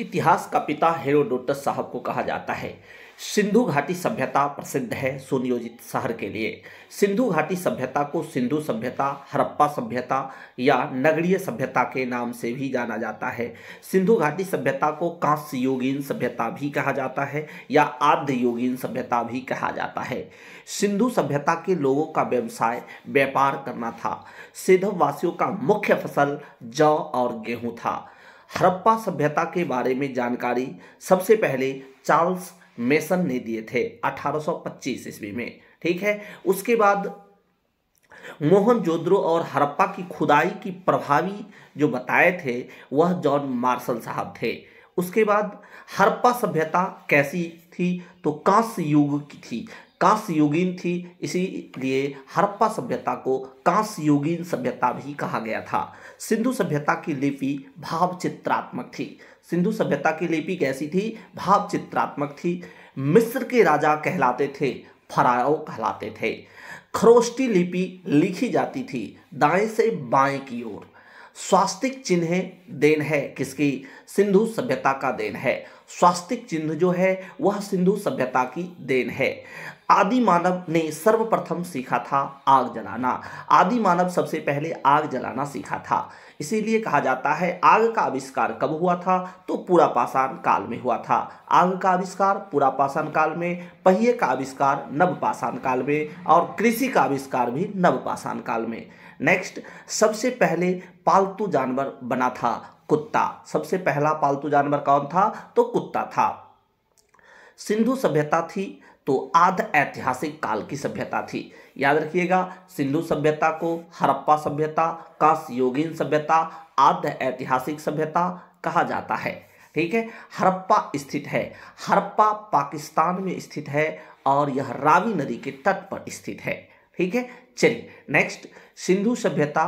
इतिहास का पिता हेरोडोटस साहब को कहा जाता है सिंधु घाटी सभ्यता प्रसिद्ध है सुनियोजित शहर के लिए सिंधु घाटी सभ्यता को सिंधु सभ्यता हरप्पा सभ्यता या नगरीय सभ्यता के नाम से भी जाना जाता है सिंधु घाटी सभ्यता को कांस्य योगीन सभ्यता भी कहा जाता है या आद्य योगीन सभ्यता भी कहा जाता है सिंधु सभ्यता के लोगों का व्यवसाय व्यापार करना था सिंधव वासियों का मुख्य फसल जौ और गेहूँ था हड़प्पा सभ्यता के बारे में जानकारी सबसे पहले चार्ल्स मेसन ने दिए थे 1825 ईस्वी में ठीक है उसके बाद मोहन जोद्रो और हरप्पा की खुदाई की प्रभावी जो बताए थे वह जॉन मार्शल साहब थे उसके बाद हरप्पा सभ्यता कैसी थी तो कांस्य युग की थी कांस युगीन थी इसीलिए हरप्पा सभ्यता को कांस युगीन सभ्यता भी कहा गया था सिंधु सभ्यता की लिपि भाव चित्रात्मक थी सिंधु सभ्यता की लिपि कैसी थी भाव चित्रात्मक थी मिस्र के राजा कहलाते थे फराओ कहलाते थे खरोष्टी लिपि लिखी जाती थी दाएं से बाएं की ओर स्वास्तिक चिन्ह देन है किसकी सिंधु सभ्यता का देन है स्वास्तिक चिन्ह जो है वह सिंधु सभ्यता की देन है आदि मानव ने सर्वप्रथम सीखा था आग जलाना आदि मानव सबसे पहले आग जलाना सीखा था इसीलिए कहा जाता है आग का आविष्कार कब हुआ था तो पूरा पाषाण काल में हुआ था आग का आविष्कार पूरा पाषाण काल में पहिए का आविष्कार नव पाषाण काल में और कृषि का आविष्कार भी नव पाषाण काल में नेक्स्ट सबसे पहले पालतू जानवर बना था कुत्ता सबसे पहला पालतू जानवर कौन था तो कुत्ता था सिंधु सभ्यता थी तो आध ऐतिहासिक काल की सभ्यता थी याद रखिएगा सिंधु सभ्यता को हरप्पा सभ्यता काशयोगीन सभ्यता आध ऐतिहासिक सभ्यता कहा जाता है ठीक है हरप्पा स्थित है हरप्पा पाकिस्तान में स्थित है और यह रावी नदी के तट पर स्थित है ठीक है चलिए नेक्स्ट सिंधु सभ्यता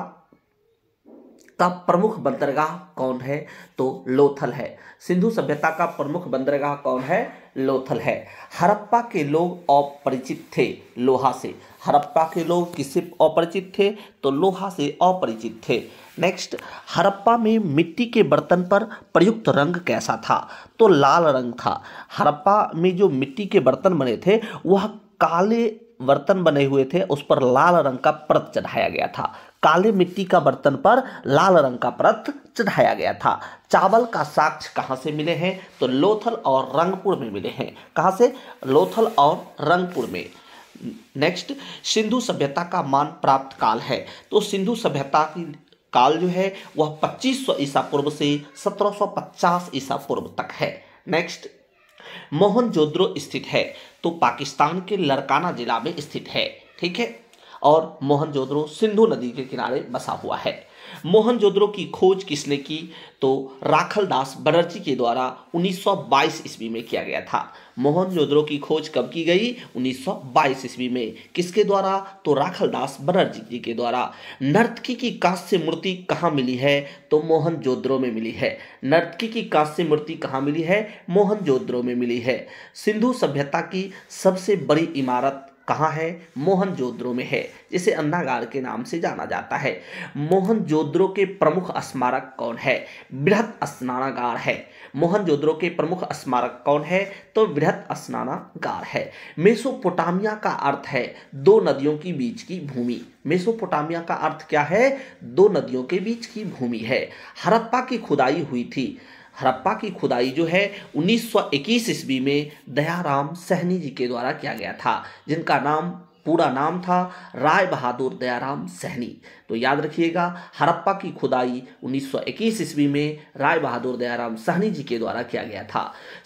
का प्रमुख बंदरगाह कौन है तो लोथल है सिंधु सभ्यता का प्रमुख बंदरगाह कौन है लोथल है हड़प्पा के लोग अपरिचित थे लोहा से हड़प्पा के लोग किससे अपरिचित थे तो लोहा से अपरिचित थे नेक्स्ट हड़प्पा में मिट्टी के बर्तन पर प्रयुक्त रंग कैसा था तो लाल रंग था हड़प्पा में जो मिट्टी के बर्तन बने थे वह काले बर्तन बने हुए थे उस पर लाल रंग का परत चढ़ाया गया था काले मिट्टी का बर्तन पर लाल रंग का परत चढ़ाया गया था चावल का साक्ष्य कहाँ से मिले हैं तो लोथल और रंगपुर में मिले हैं कहाँ से लोथल और रंगपुर में नेक्स्ट सिंधु सभ्यता का मान प्राप्त काल है तो सिंधु सभ्यता की काल जो है वह 2500 ईसा पूर्व से 1750 ईसा पूर्व तक है नेक्स्ट मोहनजोद्रो स्थित है तो पाकिस्तान के लड़काना जिला में स्थित है ठीक है और मोहनजोद्रो सिंधु नदी के किनारे बसा हुआ है मोहनजोद्रो की खोज किसने की तो राखल दास बनर्जी के द्वारा 1922 ईस्वी में किया गया था मोहनजोद्रो की खोज कब की गई 1922 ईस्वी में किसके द्वारा तो राखल दास बनर्जी जी के द्वारा नर्तकी की कांस्य मूर्ति कहाँ मिली है तो मोहनजोद्रो में मिली है नर्तकी की कांस्य मूर्ति कहाँ मिली है मोहनजोद्रो में मिली है सिंधु सभ्यता की सबसे बड़ी इमारत कहाँ है जोद्रो में है जिसे अन्नागार के नाम से जाना जाता है जोद्रो के प्रमुख स्मारक कौन है बृहत स्नानागार है जोद्रो के प्रमुख स्मारक कौन है तो बृहत स्नानागार है मेसोपोटामिया का अर्थ है दो नदियों की बीच की भूमि मेसोपोटामिया का अर्थ क्या है दो नदियों के बीच की भूमि है हरप्पा की खुदाई हुई थी हरप्पा की खुदाई जो है 1921 ईस्वी में दयाराम सहनी जी के द्वारा किया गया था जिनका नाम पूरा नाम था राय बहादुर दयाराम सहनी तो याद रखिएगा हड़प्पा की खुदाई 1921 ईस्वी में राय बहादुर दयाराम सहनी जी के द्वारा किया गया था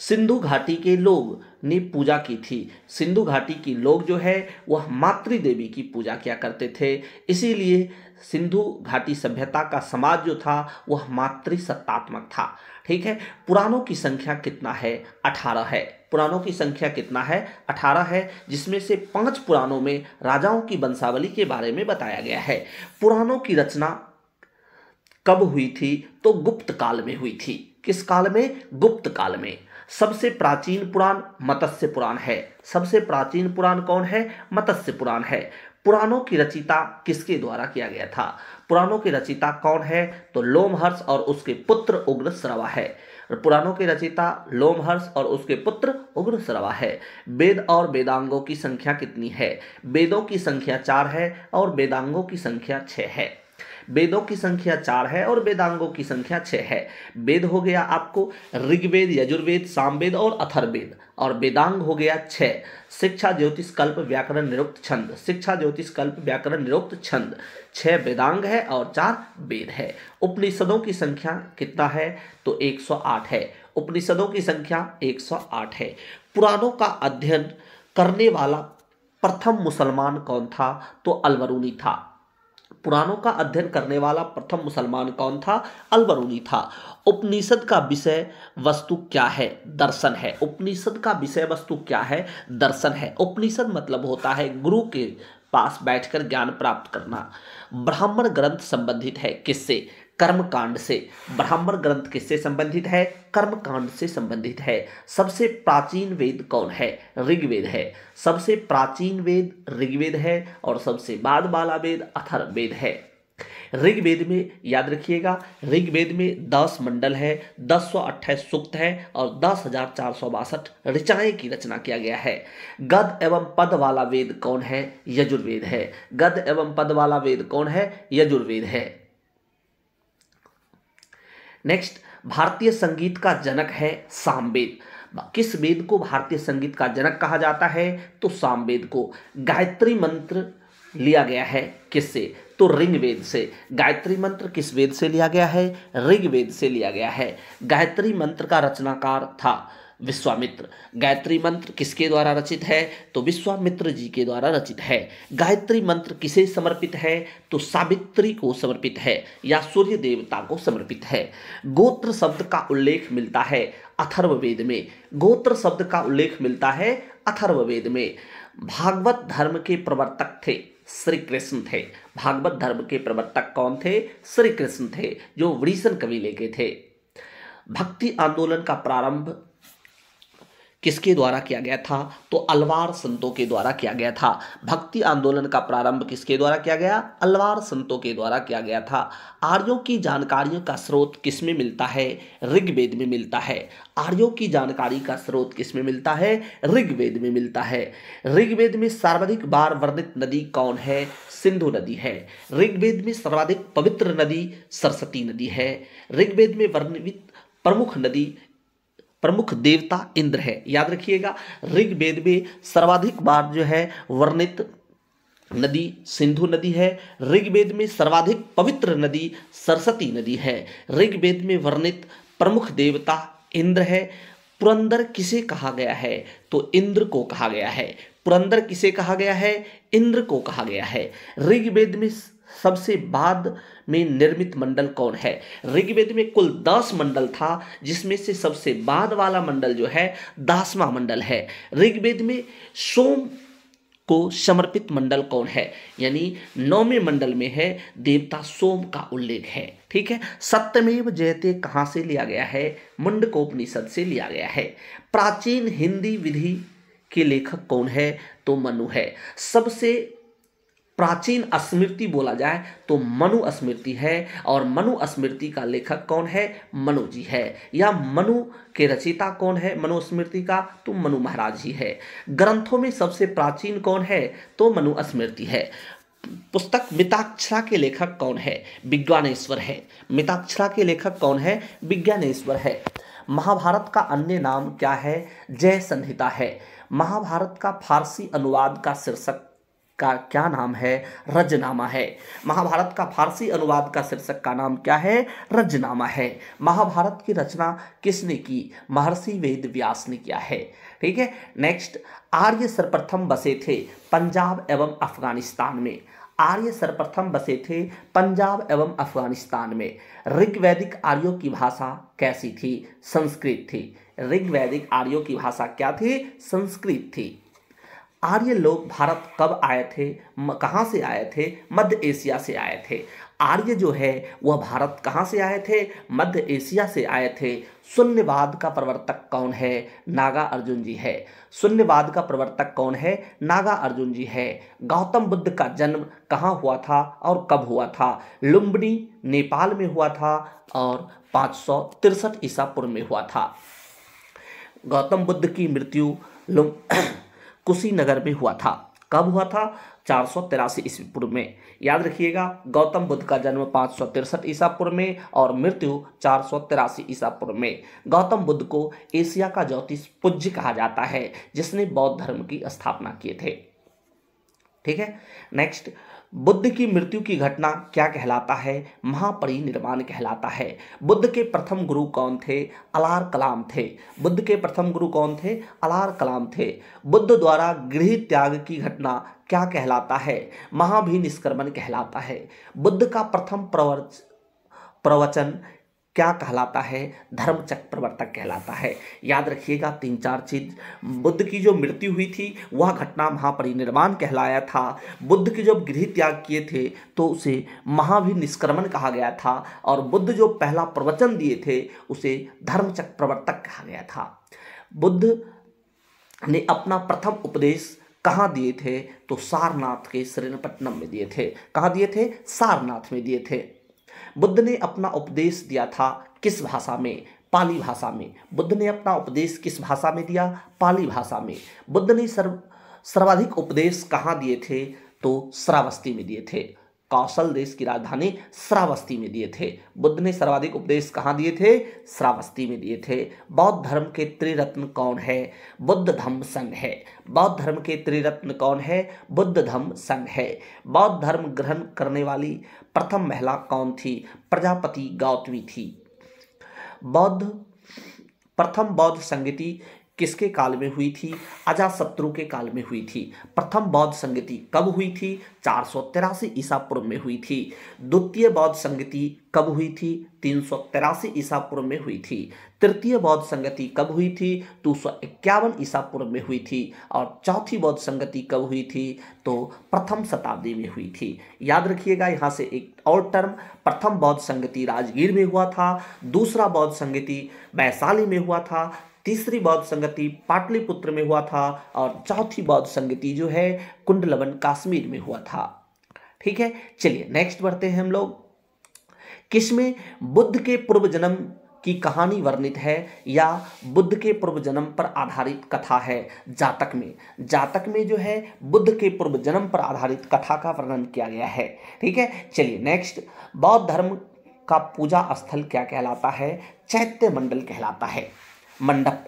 सिंधु घाटी के लोग ने पूजा की थी सिंधु घाटी की लोग जो है वह मातृ देवी की पूजा किया करते थे इसीलिए सिंधु घाटी सभ्यता का समाज जो था वह मातृ सत्तात्मक था ठीक है पुराणों की संख्या कितना है अठारह है पुराणों की संख्या कितना है अठारह है जिसमें से पांच पुराणों में राजाओं की वंशावली के बारे में बताया गया है पुराणों की रचना कब हुई थी तो गुप्त काल में हुई थी किस काल में गुप्त काल में सबसे प्राचीन पुराण मत्स्य पुराण है सबसे प्राचीन पुराण कौन है मत्स्य पुराण है पुराणों की रचिता किसके द्वारा किया गया था पुराणों के रचिता कौन है तो लोमहर्ष और उसके पुत्र उग्र श्रवा है पुराणों के रचिता लोमहर्ष और उसके पुत्र उग्र श्रवा है वेद और वेदांगों की संख्या कितनी है वेदों की संख्या चार है और वेदांगों की संख्या छः है वेदों की संख्या चार है और वेदांगों की संख्या छः है वेद हो गया आपको ऋग्वेद यजुर्वेद सामवेद और अथर्वेद और वेदांग हो गया छः शिक्षा ज्योतिष कल्प व्याकरण निरुक्त छंद शिक्षा ज्योतिष कल्प व्याकरण निरुक्त छंद छः वेदांग है और चार वेद है उपनिषदों की संख्या कितना है तो 108 है उपनिषदों की संख्या 108 है पुराणों का अध्ययन करने वाला प्रथम मुसलमान कौन था तो अलवरूनी था पुराणों का अध्ययन करने वाला प्रथम मुसलमान कौन था अलबरूनी था उपनिषद का विषय वस्तु क्या है दर्शन है उपनिषद का विषय वस्तु क्या है दर्शन है उपनिषद मतलब होता है गुरु के पास बैठकर ज्ञान प्राप्त करना ब्राह्मण ग्रंथ संबंधित है किससे कर्म कांड से ब्राह्मण ग्रंथ किससे संबंधित है कर्म कांड से संबंधित है सबसे प्राचीन वेद कौन है ऋग्वेद है सबसे प्राचीन वेद ऋग्वेद है और सबसे बाद वाला वेद अथर्वेद है ऋग्वेद में याद रखिएगा ऋग्वेद में दस मंडल है दस सौ अट्ठाईस सूक्त है और दस हजार चार सौ बासठ ऋचाएँ की रचना किया गया है गद एवं पद वाला वेद कौन है यजुर्वेद है गद एवं पद वाला वेद कौन है यजुर्वेद है नेक्स्ट भारतीय संगीत का जनक है सामवेद किस वेद को भारतीय संगीत का जनक कहा जाता है तो सामवेद को गायत्री मंत्र लिया गया है किससे तो ऋग्वेद से गायत्री मंत्र किस वेद से लिया गया है ऋग्वेद से लिया गया है गायत्री मंत्र का रचनाकार था विश्वामित्र गायत्री मंत्र किसके द्वारा रचित है तो विश्वामित्र जी के द्वारा रचित है गायत्री मंत्र किसे समर्पित है तो सावित्री को समर्पित है या सूर्य देवता को समर्पित है गोत्र शब्द का उल्लेख मिलता है अथर्ववेद में गोत्र शब्द का उल्लेख मिलता है अथर्ववेद में भागवत धर्म के प्रवर्तक थे श्री कृष्ण थे भागवत धर्म के प्रवर्तक कौन थे श्री कृष्ण थे जो वृषण कवि लेके थे भक्ति आंदोलन का प्रारंभ किसके द्वारा किया गया था तो अलवार संतों के द्वारा किया गया था भक्ति आंदोलन का प्रारंभ किसके द्वारा किया गया अलवार संतों के द्वारा किया गया था आर्यों की जानकारियों का स्रोत किस में मिलता है ऋग्वेद में मिलता है आर्यों की जानकारी का स्रोत किस में मिलता है ऋग्वेद में मिलता है ऋग्वेद में सर्वाधिक बार वर्णित नदी कौन है सिंधु नदी है ऋग्वेद में सर्वाधिक पवित्र नदी सरस्वती नदी है ऋग्वेद में वर्णित प्रमुख नदी प्रमुख देवता इंद्र है याद रखिएगा ऋग्वेद में सर्वाधिक बार जो है वर्णित नदी सिंधु नदी है ऋग्वेद में सर्वाधिक पवित्र नदी सरस्वती नदी है ऋग्वेद में वर्णित प्रमुख देवता इंद्र है पुरंदर किसे कहा गया है तो इंद्र को कहा गया है पुरंदर किसे कहा गया है इंद्र को कहा गया है ऋग्वेद में सबसे बाद में निर्मित मंडल कौन है ऋग्वेद में कुल दस मंडल था जिसमें से सबसे बाद वाला मंडल जो है दासवा मंडल है ऋग्वेद में सोम को समर्पित मंडल कौन है यानी नौवें मंडल में है देवता सोम का उल्लेख है ठीक है सत्यमेव जयते कहाँ से लिया गया है मुंडकोपनिषद से लिया गया है प्राचीन हिंदी विधि के लेखक कौन है तो मनु है सबसे प्राचीन स्मृति बोला जाए तो मनु स्मृति है और मनु स्मृति का लेखक कौन है मनु जी है या मनु के रचिता कौन है मनुस्मृति का तो मनु महाराज ही है ग्रंथों में सबसे प्राचीन कौन है तो मनु स्मृति है पुस्तक मिताक्षरा के लेखक कौन है विज्ञानेश्वर है मिताक्षरा के लेखक कौन है विज्ञानेश्वर है महाभारत का अन्य नाम क्या है जय संहिता है महाभारत का फारसी अनुवाद का शीर्षक का क्या नाम है रजनामा है महाभारत का फारसी अनुवाद का शीर्षक का नाम क्या है रजनामा है महाभारत की रचना किसने की महर्षि वेद व्यास ने किया है ठीक है नेक्स्ट आर्य सर्वप्रथम बसे थे पंजाब एवं अफगानिस्तान में आर्य सर्वप्रथम बसे थे पंजाब एवं अफगानिस्तान में ऋग्वैदिक आर्यों की भाषा कैसी थी संस्कृत थी ऋग्वैदिक आर्यों की भाषा क्या थी संस्कृत थी आर्य लोग भारत कब आए थे कहाँ से आए थे मध्य एशिया से आए थे आर्य जो है वह भारत कहाँ से आए थे मध्य एशिया से आए थे शून्यवाद का प्रवर्तक कौन है नागा अर्जुन जी है शून्यवाद का प्रवर्तक कौन है नागा अर्जुन जी है गौतम बुद्ध का जन्म कहाँ हुआ था और कब हुआ था लुम्बड़ी नेपाल में हुआ था और पाँच सौ तिरसठ ईसा पूर्व में हुआ था गौतम बुद्ध की मृत्यु लुम कुशीनगर में हुआ था कब हुआ था चार सौ तिरासी ईस्वी पूर्व में याद रखिएगा गौतम बुद्ध का जन्म पाँच सौ तिरसठ ईसा पूर्व में और मृत्यु चार सौ तिरासी ईसा पूर्व में गौतम बुद्ध को एशिया का ज्योतिष पूज्य कहा जाता है जिसने बौद्ध धर्म की स्थापना किए थे ठीक है नेक्स्ट बुद्ध की मृत्यु की घटना क्या कहलाता है महापरिनिर्वाण कहलाता है बुद्ध के प्रथम गुरु कौन थे अलार कलाम थे बुद्ध के प्रथम गुरु कौन थे अलार कलाम थे बुद्ध द्वारा गृह त्याग की घटना क्या कहलाता है महाभिनिष्क्रमण कहलाता है बुद्ध का प्रथम प्रवच प्रवचन क्या कहलाता है धर्मचक्र प्रवर्तक कहलाता है याद रखिएगा तीन चार चीज बुद्ध की जो मृत्यु हुई थी वह घटना महापरिनिर्वाण कहलाया था बुद्ध के जो गृह त्याग किए थे तो उसे महाभिनिष्क्रमण कहा गया था और बुद्ध जो पहला प्रवचन दिए थे उसे धर्मचक्र प्रवर्तक कहा गया था बुद्ध ने अपना प्रथम उपदेश कहाँ दिए थे तो सारनाथ के श्रीनपट्टनम में दिए थे कहाँ दिए थे सारनाथ में दिए थे बुद्ध ने अपना उपदेश दिया था किस भाषा में पाली भाषा में बुद्ध ने अपना उपदेश किस भाषा में दिया पाली भाषा में बुद्ध ने सर्व सर्वाधिक उपदेश कहाँ दिए थे तो श्रावस्ती में दिए थे कौशल देश की राजधानी श्रावस्ती में दिए थे बुद्ध ने सर्वाधिक उपदेश कहाँ दिए थे श्रावस्ती में दिए थे बौद्ध धर्म के त्रिरत्न कौन है बुद्ध धम्म संघ है बौद्ध धर्म के त्रिरत्न कौन है बुद्ध धम्म संघ है बौद्ध धर्म ग्रहण करने वाली प्रथम महिला कौन थी प्रजापति गौतमी थी बौद्ध प्रथम बौद्ध संगीति किसके काल में हुई थी अजाशत्रु के काल में हुई थी प्रथम बौद्ध संगति कब हुई थी चार सौ तिरासी ईसा पूर्व में हुई थी द्वितीय बौद्ध संगति कब हुई थी तीन सौ तिरासी ईसा पूर्व में हुई थी तृतीय बौद्ध संगति कब हुई थी दो सौ इक्यावन ईसा पूर्व में हुई थी और चौथी बौद्ध संगति कब हुई थी तो प्रथम शताब्दी में हुई थी याद रखिएगा यहाँ से एक और टर्म प्रथम बौद्ध संगति राजगीर में हुआ था दूसरा बौद्ध संगति वैशाली में हुआ था तीसरी बौद्ध संगति पाटलिपुत्र में हुआ था और चौथी बौद्ध संगति जो है कुंडलवन काश्मीर में हुआ था ठीक है चलिए नेक्स्ट बढ़ते हैं हम लोग किसमें बुद्ध के पूर्व जन्म की कहानी वर्णित है या बुद्ध के पूर्व जन्म पर आधारित कथा है जातक में जातक में जो है बुद्ध के पूर्व जन्म पर आधारित कथा का वर्णन किया गया है ठीक है चलिए नेक्स्ट बौद्ध धर्म का पूजा स्थल क्या कहलाता है चैत्य मंडल कहलाता है मंडप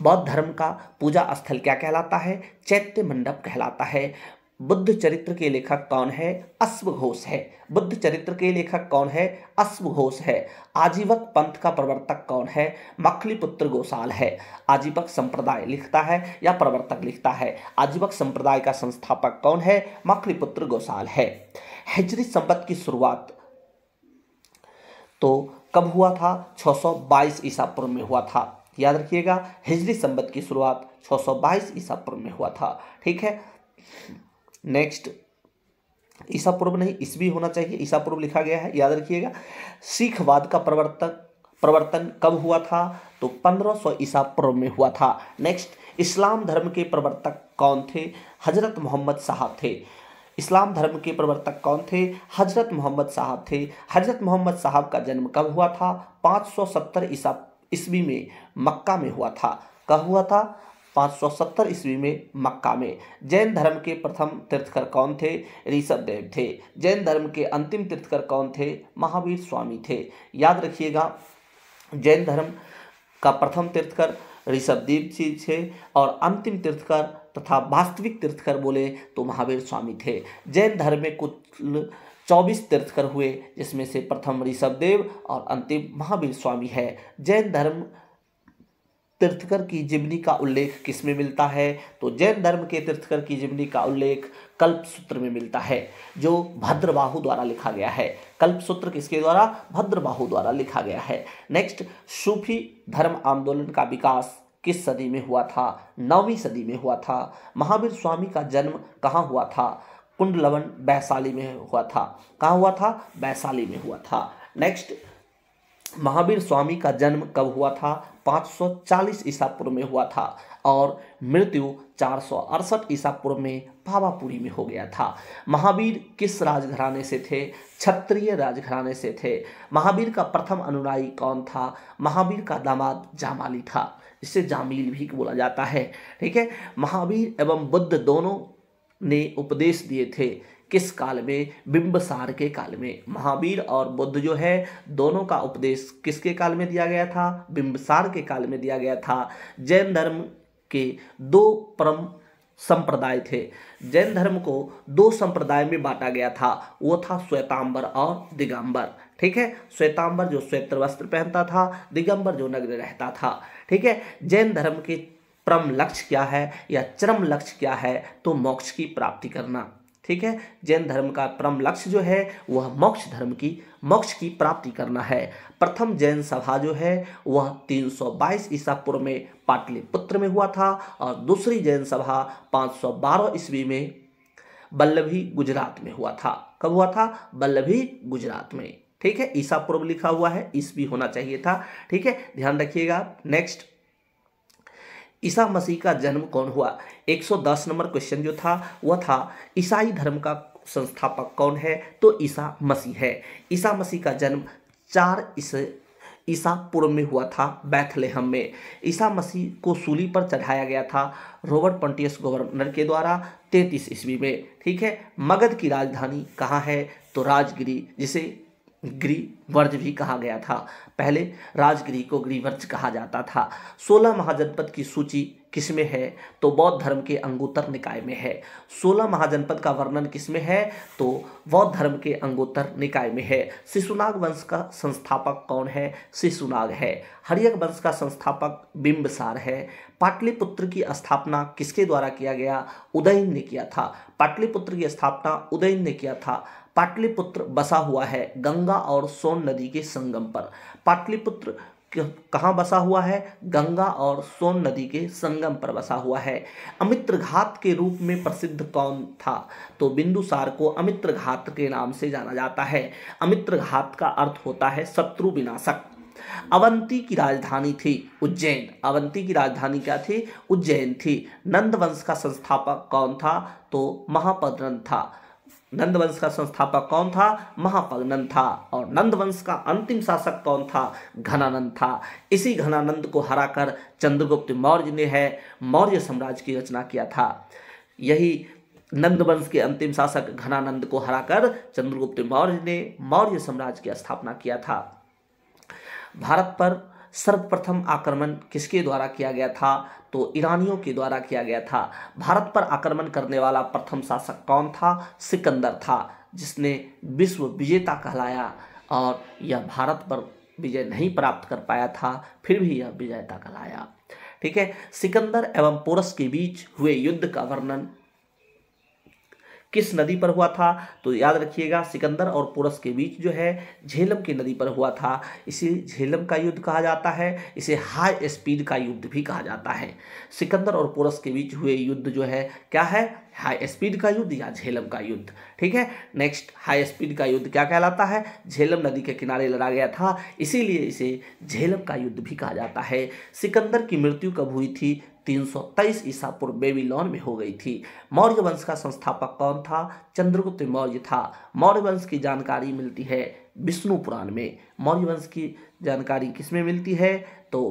बौद्ध धर्म का पूजा स्थल क्या कहलाता है चैत्य मंडप कहलाता है बुद्ध चरित्र के लेखक कौन है अश्व घोष है बुद्ध चरित्र के लेखक कौन है अश्व घोष है आजीवक पंथ का प्रवर्तक कौन है पुत्र गोसाल है आजीवक संप्रदाय लिखता है या प्रवर्तक लिखता है आजीवक संप्रदाय का संस्थापक कौन है पुत्र गोसाल है हिजरी संबत की शुरुआत तो कब हुआ था बाईस ईसा पूर्व में हुआ था याद रखिएगा हिजरी संबत की शुरुआत 622 ईसा पूर्व में हुआ था ठीक है नेक्स्ट ईसा पूर्व नहीं ईस्वी होना चाहिए ईसा पूर्व लिखा गया है याद रखिएगा सिखवाद का प्रवर्तक प्रवर्तन कब हुआ था तो 1500 सौ ईसा पूर्व में हुआ था नेक्स्ट इस्लाम धर्म के प्रवर्तक कौन थे हजरत मोहम्मद साहब थे इस्लाम धर्म के प्रवर्तक कौन थे हजरत मोहम्मद साहब थे हजरत मोहम्मद साहब का जन्म कब हुआ था 570 ईसा ईस्वी में मक्का में हुआ था कब हुआ था 570 ईस्वी में मक्का में जैन धर्म के प्रथम तीर्थकर कौन थे ऋषभ देव थे जैन धर्म के अंतिम तीर्थकर कौन थे महावीर स्वामी थे याद रखिएगा जैन धर्म का प्रथम तीर्थकर ऋषभदेव जी थे और अंतिम तीर्थकर तथा वास्तविक तीर्थकर बोले तो महावीर स्वामी थे जैन धर्म में कुछ चौबीस तीर्थकर हुए जिसमें से प्रथम ऋषभदेव और अंतिम महावीर स्वामी है जैन धर्म तीर्थकर की जीवनी का उल्लेख किस में मिलता है तो जैन धर्म के तीर्थकर की जीवनी का उल्लेख कल्प सूत्र में मिलता है जो भद्रबाहु द्वारा लिखा गया है कल्प सूत्र किसके द्वारा भद्रबाहु द्वारा लिखा गया है नेक्स्ट सूफी धर्म आंदोलन का विकास किस सदी में हुआ था नौवीं सदी में हुआ था महावीर स्वामी का जन्म कहाँ हुआ था कुंडलवन वैशाली में हुआ था कहाँ हुआ था वैशाली में हुआ था नेक्स्ट महावीर स्वामी का जन्म कब हुआ था 540 ईसा पूर्व में हुआ था और मृत्यु चार सौ ईसा पूर्व में पावापुरी में हो गया था महावीर किस राजघराने से थे क्षत्रिय राजघराने से थे महावीर का प्रथम अनुयायी कौन था महावीर का दामाद जामाली था जिसे जामील भी बोला जाता है ठीक है महावीर एवं बुद्ध दोनों ने उपदेश दिए थे किस काल में बिंबसार के काल में महावीर और बुद्ध जो है दोनों का उपदेश किसके काल में दिया गया था बिंबसार के काल में दिया गया था जैन धर्म के दो परम संप्रदाय थे जैन धर्म को दो संप्रदाय में बांटा गया था वो था श्वेतांबर और दिगंबर ठीक है श्वेतांबर जो श्वेत वस्त्र पहनता था दिगंबर जो नग्न रहता था ठीक है जैन धर्म के परम लक्ष्य क्या है या चरम लक्ष्य क्या है तो मोक्ष की प्राप्ति करना ठीक है जैन धर्म का परम लक्ष्य जो है वह मोक्ष धर्म की मोक्ष की प्राप्ति करना है प्रथम जैन सभा जो है वह 322 ईसा पूर्व में पाटलिपुत्र में हुआ था और दूसरी जैन सभा 512 ईस्वी में बल्लभी गुजरात में हुआ था कब हुआ था बल्लभी गुजरात में ठीक है ईसा पूर्व लिखा हुआ है ईस्वी होना चाहिए था ठीक है ध्यान रखिएगा नेक्स्ट ईसा मसीह का जन्म कौन हुआ 110 नंबर क्वेश्चन जो था वह था ईसाई धर्म का संस्थापक कौन है तो ईसा मसीह है ईसा मसीह का जन्म चार इस ईसा पूर्व में हुआ था बैथलेहम में ईसा मसीह को सूली पर चढ़ाया गया था रॉबर्ट पंटियस गवर्नर के द्वारा तैतीस ईस्वी में ठीक है मगध की राजधानी कहाँ है तो राजगिरी जिसे गृहवर्ज भी कहा गया था पहले राजगृह को गृहवर्ज कहा जाता था सोलह महाजनपद की सूची किसमें है तो बौद्ध धर्म के अंगोत्तर निकाय में है सोलह महाजनपद का वर्णन किसमें है तो बौद्ध धर्म के अंगोत्तर निकाय में है शिशुनाग वंश का संस्थापक कौन है शिशुनाग है हरियक वंश का संस्थापक बिंबसार है पाटलिपुत्र की स्थापना किसके द्वारा किया गया उदयन ने किया था पाटलिपुत्र की स्थापना उदयन ने किया था पाटलिपुत्र बसा हुआ है गंगा और सोन नदी के संगम पर पाटलिपुत्र कहाँ बसा हुआ है गंगा और सोन नदी के संगम पर बसा हुआ है अमित्र घात के रूप में प्रसिद्ध कौन था तो बिंदुसार को अमित्र घात के नाम से जाना जाता है अमित्र घात का अर्थ होता है शत्रु विनाशक अवंती की राजधानी थी उज्जैन अवंती की राजधानी क्या थी उज्जैन थी नंद वंश का संस्थापक कौन था तो महापद्रन था नंद वंश का संस्थापक कौन था महापगनंद था और नंद वंश का अंतिम शासक कौन था घनानंद था इसी घनानंद को हराकर चंद्रगुप्त मौर्य ने है मौर्य साम्राज्य की रचना किया था यही नंदवंश के अंतिम शासक घनानंद को हराकर चंद्रगुप्त मौर्य ने मौर्य साम्राज्य की स्थापना किया था भारत पर सर्वप्रथम आक्रमण किसके द्वारा किया गया था तो ईरानियों के द्वारा किया गया था भारत पर आक्रमण करने वाला प्रथम शासक कौन था सिकंदर था जिसने विश्व विजेता कहलाया और यह भारत पर विजय नहीं प्राप्त कर पाया था फिर भी यह विजेता कहलाया ठीक है सिकंदर एवं पोरस के बीच हुए युद्ध का वर्णन किस नदी पर हुआ था तो याद रखिएगा सिकंदर और पुरस के बीच जो है झेलम की नदी पर हुआ था इसी झेलम का युद्ध कहा जाता है इसे हाई स्पीड का युद्ध भी कहा जाता है सिकंदर और पुरस के बीच हुए युद्ध जो है क्या है हाई स्पीड का युद्ध या झेलम का युद्ध ठीक है नेक्स्ट हाई स्पीड का युद्ध क्या कहलाता है झेलम नदी के किनारे लड़ा गया था इसीलिए इसे झेलम का युद्ध भी कहा जाता है सिकंदर की मृत्यु कब हुई थी 323 ईसा पूर्व बेबीलोन में हो गई थी मौर्य वंश का संस्थापक कौन था चंद्रगुप्त मौर्य था मौर्य वंश की जानकारी मिलती है विष्णु पुराण में मौर्य वंश की जानकारी किसमें मिलती है तो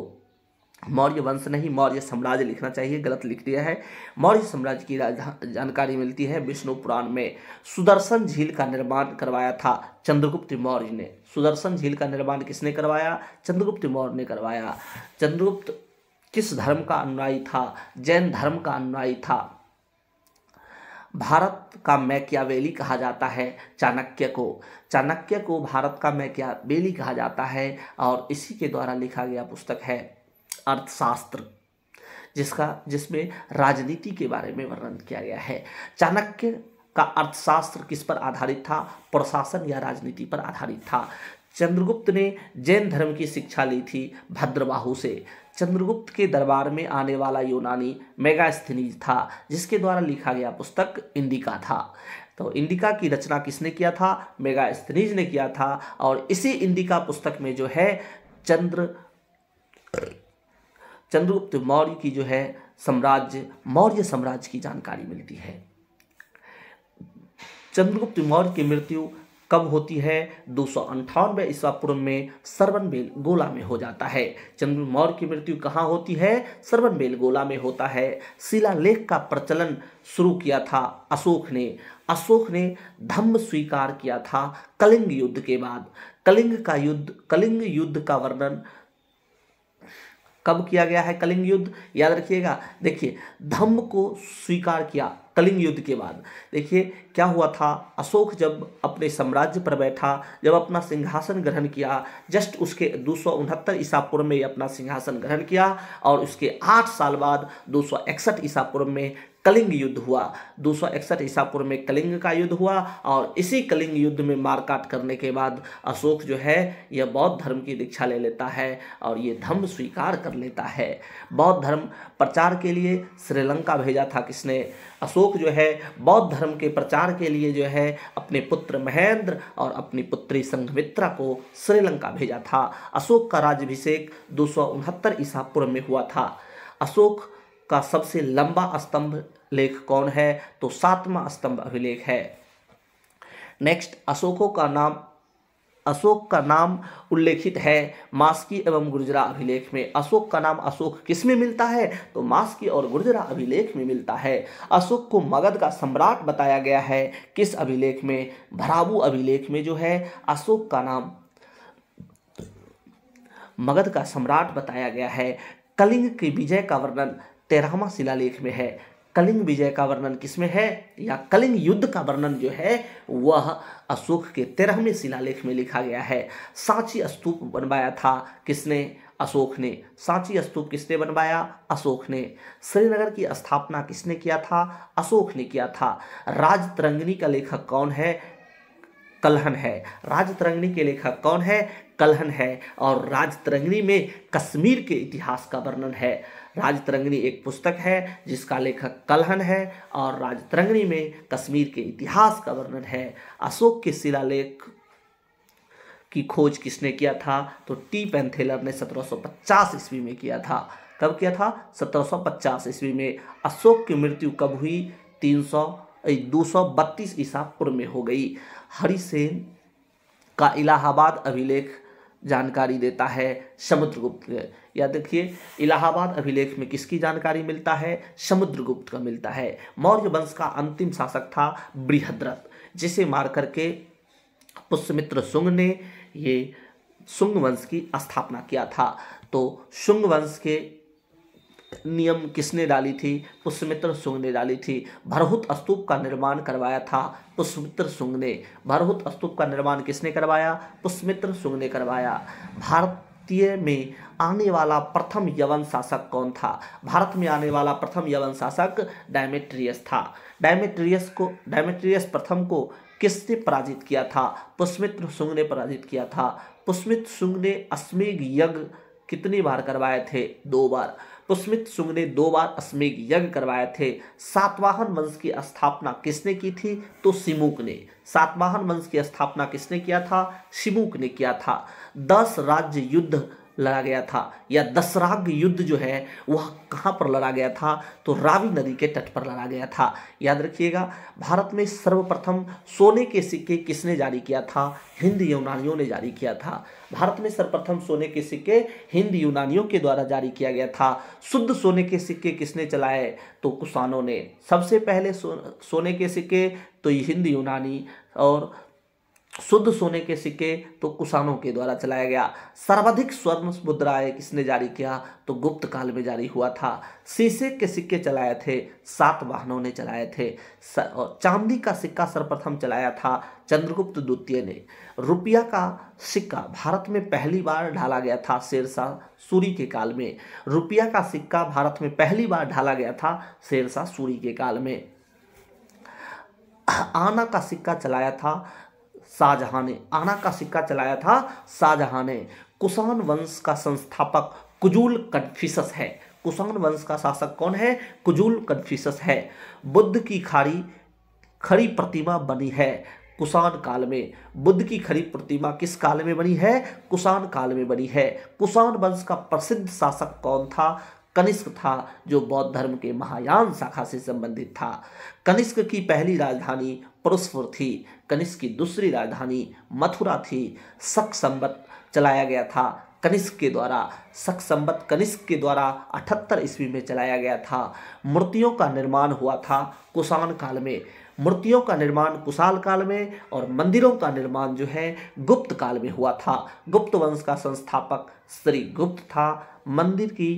मौर्य वंश नहीं मौर्य साम्राज्य लिखना चाहिए गलत लिख दिया है मौर्य साम्राज्य की जानकारी मिलती है विष्णु पुराण में सुदर्शन झील का निर्माण करवाया था चंद्रगुप्त मौर्य ने सुदर्शन झील का निर्माण किसने करवाया चंद्रगुप्त मौर्य ने करवाया चंद्रगुप्त किस धर्म का अनुयायी था जैन धर्म का अनुयायी था भारत का मैकियावेली कहा जाता है चाणक्य को चाणक्य को भारत का मैकियावेली कहा जाता है और इसी के द्वारा लिखा गया पुस्तक है अर्थशास्त्र जिसका जिसमें राजनीति के बारे में वर्णन किया गया है चाणक्य का अर्थशास्त्र किस पर आधारित था प्रशासन या राजनीति पर आधारित था चंद्रगुप्त ने जैन धर्म की शिक्षा ली थी भद्रबाहु से चंद्रगुप्त के दरबार में आने वाला यूनानी मेगास्थनीज था जिसके द्वारा लिखा गया पुस्तक इंडिका था तो इंडिका की रचना किसने किया था मेगास्थनीज ने किया था और इसी इंडिका पुस्तक में जो है चंद्र चंद्रगुप्त मौर्य की जो है साम्राज्य मौर्य साम्राज्य की जानकारी मिलती है चंद्रगुप्त मौर्य की मृत्यु कब होती है दो सौ अंठानवे ईस्वा पूर्व में सरवनबेल गोला में हो जाता है चंद्र मौर्य की मृत्यु कहाँ होती है सरवनबेल गोला में होता है शिलालेख का प्रचलन शुरू किया था अशोक ने अशोक ने धम्म स्वीकार किया था कलिंग युद्ध के बाद कलिंग का युद्ध कलिंग युद्ध का वर्णन कब किया गया है कलिंग युद्ध याद रखिएगा देखिए धम्म को स्वीकार किया कलिंग युद्ध के बाद देखिए क्या हुआ था अशोक जब अपने साम्राज्य पर बैठा जब अपना सिंहासन ग्रहण किया जस्ट उसके दो सौ ईसा पूर्व में अपना सिंहासन ग्रहण किया और उसके आठ साल बाद दो सौ ईसा पूर्व में कलिंग युद्ध हुआ दो सौ इकसठ ईसापुर में कलिंग का युद्ध हुआ और इसी कलिंग युद्ध में मारकाट करने के बाद अशोक जो है यह बौद्ध धर्म की दीक्षा ले लेता है और ये धर्म स्वीकार कर लेता है बौद्ध धर्म प्रचार के लिए श्रीलंका भेजा था किसने अशोक जो है बौद्ध धर्म के प्रचार के लिए जो है अपने पुत्र महेंद्र और अपनी पुत्री संघमित्रा को श्रीलंका भेजा था अशोक का राज्यभिषेक दो ईसा पूर्व में हुआ था अशोक का सबसे लंबा स्तंभ लेख कौन है तो सातवां स्तंभ अभिलेख है नेक्स्ट अशोकों का नाम अशोक का नाम उल्लेखित है मास्की एवं गुर्जरा अभिलेख में अशोक का नाम अशोक किस में मिलता है तो मास्की और गुर्जरा अभिलेख में मिलता है अशोक को मगध का सम्राट बताया गया है किस अभिलेख में भराबू अभिलेख में जो है अशोक का नाम मगध का सम्राट बताया गया है कलिंग की विजय का वर्णन तेरहवा शिलालेख में है कलिंग विजय का वर्णन किसमें है या कलिंग युद्ध का वर्णन जो है वह अशोक के तेरहवें शिलालेख में लिखा गया है सांची स्तूप बनवाया था किसने अशोक ने सांची स्तूप किसने बनवाया अशोक ने श्रीनगर की स्थापना किसने किया था अशोक ने किया था तरंगनी का लेखक कौन है कलहन है तरंगनी के लेखक कौन है कलहन है और तरंगनी में कश्मीर के इतिहास का वर्णन है राजतरंगनी एक पुस्तक है जिसका लेखक कलहन है और राजतरंगनी में कश्मीर के इतिहास का वर्णन है अशोक के शिलालेख की खोज किसने किया था तो टी पेंथेलर ने 1750 ईस्वी में किया था कब किया था 1750 ईस्वी में अशोक की मृत्यु कब हुई तीन सौ दो सौ बत्तीस ईसा पूर्व में हो गई हरिसेन का इलाहाबाद अभिलेख जानकारी देता है समुद्रगुप्त या देखिए इलाहाबाद अभिलेख में किसकी जानकारी मिलता है समुद्रगुप्त का मिलता है मौर्य वंश का अंतिम शासक था बृहद्रथ जिसे मार करके पुष्यमित्र सुंग ने ये शुंग वंश की स्थापना किया था तो शुंग वंश के नियम किसने डाली थी पुष्यमित्र सुंग ने डाली थी भरहुत स्तूप का निर्माण करवाया था पुष्यमित्र सुंग ने भरहुत स्तूप का निर्माण किसने करवाया पुष्यमित्र सुंग ने करवाया भारत भारतीय में आने वाला प्रथम यवन शासक कौन था भारत में आने वाला प्रथम यवन शासक डायमेट्रियस था डायमेट्रियस को डायमेट्रियस प्रथम को किसने पराजित किया था पुष्मित्र सुंग ने पराजित किया था पुष्मित सुंग ने अस्मिग यज्ञ कितनी बार करवाए थे दो बार पुष्मित तो सुंग ने दो बार अश्वमेघ यज्ञ करवाए थे सातवाहन वंश की स्थापना किसने की थी तो सिमुक ने सातवाहन वंश की स्थापना किसने किया था सिमुक ने किया था दस राज्य युद्ध लड़ा गया था या दशराग युद्ध जो है वह कहाँ पर लड़ा गया था तो रावी नदी के तट पर लड़ा गया था याद रखिएगा भारत में सर्वप्रथम सोने के सिक्के किसने जारी किया था हिंद यूनानियों ने जारी किया था भारत में सर्वप्रथम सोने के सिक्के हिंद यूनानियों के द्वारा जारी किया गया था शुद्ध सोने के सिक्के किसने चलाए तो कुसानों ने सबसे पहले सो, सोने के सिक्के तो हिंद यूनानी और शुद्ध सोने के सिक्के तो कुसानों के द्वारा चलाया गया सर्वाधिक स्वर्ण मुद्राएं किसने जारी किया तो गुप्त काल में जारी हुआ था शीशे के सिक्के चलाए थे सात वाहनों ने चलाए थे चांदी का सिक्का सर्वप्रथम चलाया था चंद्रगुप्त द्वितीय ने रुपया का सिक्का भारत में पहली बार ढाला गया था शेरशाह सूरी के काल में रुपया का सिक्का भारत में पहली बार ढाला गया था शेरशाह सूरी के काल में आना का सिक्का चलाया था शाहजहां ने आना का सिक्का चलाया था शाहजहां ने कुषाण वंश का संस्थापक कुजूल कन्फ्यूसस है कुषाण वंश का शासक कौन है कुजूल कन्फ्यूसस है बुद्ध की खाड़ी खड़ी प्रतिमा बनी है कुषाण काल में बुद्ध की खड़ी प्रतिमा किस काल में बनी है कुषाण काल में बनी है कुषाण वंश का प्रसिद्ध शासक कौन था कनिष्क था जो बौद्ध धर्म के महायान शाखा से संबंधित था कनिष्क की पहली राजधानी परसपुर थी कनिष्क की दूसरी राजधानी मथुरा थी शक संबत चलाया गया था कनिष्क के द्वारा शक संबत कनिष्क के द्वारा अठहत्तर ईस्वी में चलाया गया था मूर्तियों का निर्माण हुआ था कुषाण काल में मूर्तियों का निर्माण कुशाल काल में और मंदिरों का निर्माण जो है गुप्त काल में हुआ था गुप्त वंश का संस्थापक श्री गुप्त था मंदिर की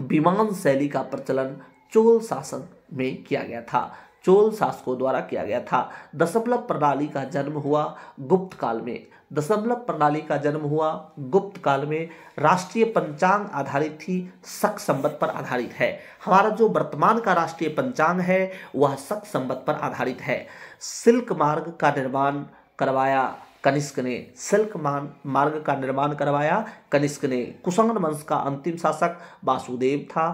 विमान शैली का प्रचलन चोल शासन में किया गया था चोल शासकों द्वारा किया गया था दशमलव प्रणाली का जन्म हुआ गुप्त काल में दशमलव प्रणाली का जन्म हुआ गुप्त काल में राष्ट्रीय पंचांग आधारित थी शक संबत पर आधारित है हमारा जो वर्तमान का राष्ट्रीय पंचांग है वह शक संबत पर आधारित है सिल्क मार्ग का निर्माण करवाया कनिष्क ने सिल्क मान मार्ग का निर्माण करवाया कनिष्क ने कुषाण वंश का अंतिम शासक वासुदेव था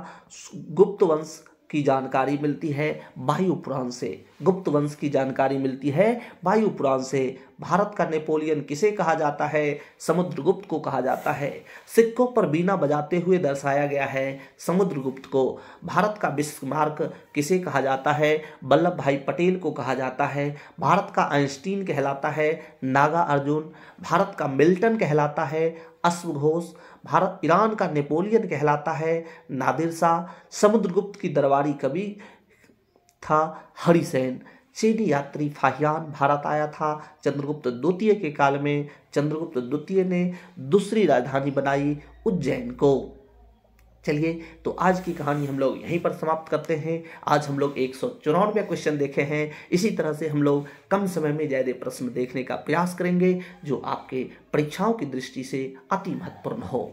गुप्त वंश की जानकारी मिलती है वायु पुराण से गुप्त वंश की जानकारी मिलती है वायु पुराण से भारत का नेपोलियन किसे कहा जाता है समुद्रगुप्त को कहा जाता है सिक्कों पर बीना बजाते हुए दर्शाया गया है समुद्रगुप्त को भारत का विश्व मार्क किसे कहा जाता है वल्लभ भाई पटेल को कहा जाता है भारत का आइंस्टीन कहलाता है नागा अर्जुन भारत का मिल्टन कहलाता है अश्व घोष भारत ईरान का नेपोलियन कहलाता है नादिर शाह समुद्रगुप्त की दरबारी कवि था हरिसेन चीनी यात्री फाहियान भारत आया था चंद्रगुप्त द्वितीय के काल में चंद्रगुप्त द्वितीय ने दूसरी राजधानी बनाई उज्जैन को चलिए तो आज की कहानी हम लोग यहीं पर समाप्त करते हैं आज हम लोग एक सौ चौरानवे क्वेश्चन देखे हैं इसी तरह से हम लोग कम समय में ज़्यादा प्रश्न देखने का प्रयास करेंगे जो आपके परीक्षाओं की दृष्टि से अति महत्वपूर्ण हो